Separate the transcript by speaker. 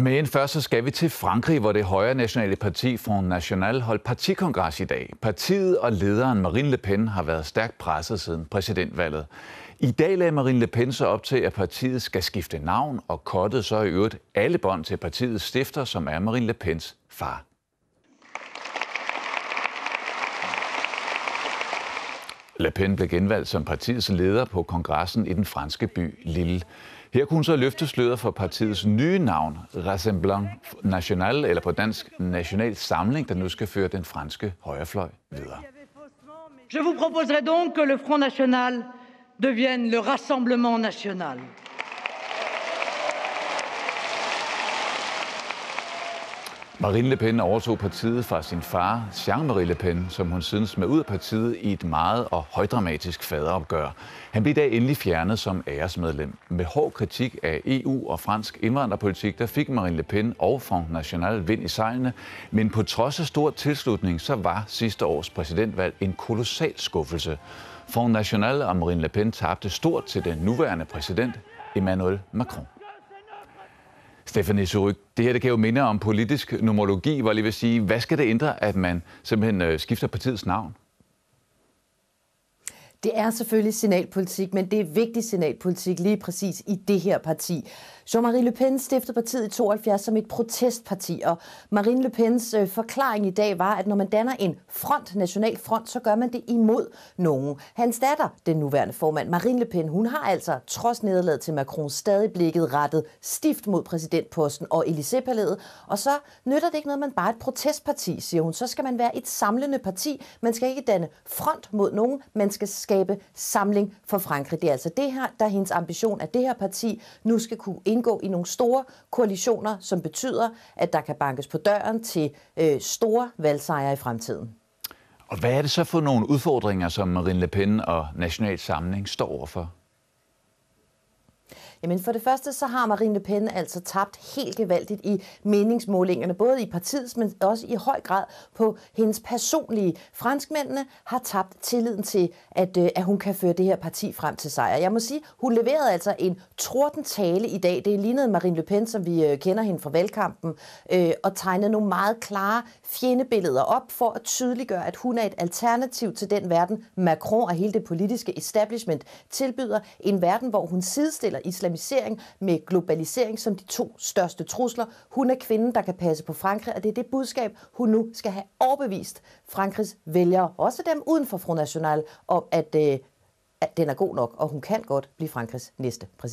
Speaker 1: Men først så skal vi til Frankrig, hvor det højre nationale parti Front National holdt partikongres i dag. Partiet og lederen Marine Le Pen har været stærkt presset siden præsidentvalget. I dag lagde Marine Le Pen så op til, at partiet skal skifte navn, og kottede så i øvrigt alle bånd til partiets stifter, som er Marine Le Pens far. Le Pen blev genvalgt som partiets leder på kongressen i den franske by Lille. Her kunne hun så løfte sløret for partiets nye navn, Rassemblement National, eller på dansk National Samling, der nu skal føre den franske højrefløj videre.
Speaker 2: Je vous proposerai donc que le Front National devienne le Rassemblement National.
Speaker 1: Marine Le Pen overtog partiet fra sin far, Jean-Marie Le Pen, som hun siden smed ud af partiet i et meget og højdramatisk faderopgør. Han blev i dag endelig fjernet som æresmedlem. Med hård kritik af EU og fransk indvandrerpolitik, der fik Marine Le Pen og Front National vind i sejlene, men på trods af stor tilslutning, så var sidste års præsidentvalg en kolossal skuffelse. Front National og Marine Le Pen tabte stort til den nuværende præsident, Emmanuel Macron. Stefanie Surik, det her det kan jo minde om politisk numerologi, hvor jeg lige vil sige, hvad skal det ændre, at man simpelthen øh, skifter partiets navn?
Speaker 2: Det er selvfølgelig signalpolitik, men det er vigtig signalpolitik lige præcis i det her parti. Jean-Marie Le Pen stiftede partiet i 72 som et protestparti, og Marine Le Pens øh, forklaring i dag var, at når man danner en front, national front, så gør man det imod nogen. Hans datter, den nuværende formand, Marine Le Pen, hun har altså trods nederlaget til Macron stadig blikket rettet stift mod præsidentposten og Elisepalæet. palæet og så nytter det ikke noget, man bare er et protestparti, siger hun. Så skal man være et samlende parti. Man skal ikke danne front mod nogen, man skal skabe samling for Frankrig. Det er altså det her, der er hendes ambition, at det her parti nu skal kunne indgå i nogle store koalitioner, som betyder, at der kan bankes på døren til øh, store valgsejre i fremtiden.
Speaker 1: Og hvad er det så for nogle udfordringer, som Marine Le Pen og National Samling står overfor?
Speaker 2: Jamen for det første så har Marine Le Pen altså tabt helt gevaldigt i meningsmålingerne, både i partiets, men også i høj grad på hendes personlige. Franskmændene har tabt tilliden til, at, øh, at hun kan føre det her parti frem til sejr. Jeg må sige, hun leverede altså en torden tale i dag. Det lignede Marine Le Pen, som vi øh, kender hende fra valgkampen, øh, og tegnede nogle meget klare fjendebilleder op for at tydeliggøre, at hun er et alternativ til den verden, Macron og hele det politiske establishment tilbyder. En verden, hvor hun sidestiller islam islamisering med globalisering som de to største trusler. Hun er kvinden, der kan passe på Frankrig, og det er det budskab, hun nu skal have overbevist Frankrigs vælgere, også dem uden for Front National, om at, øh, at den er god nok, og hun kan godt blive Frankrigs næste præsident.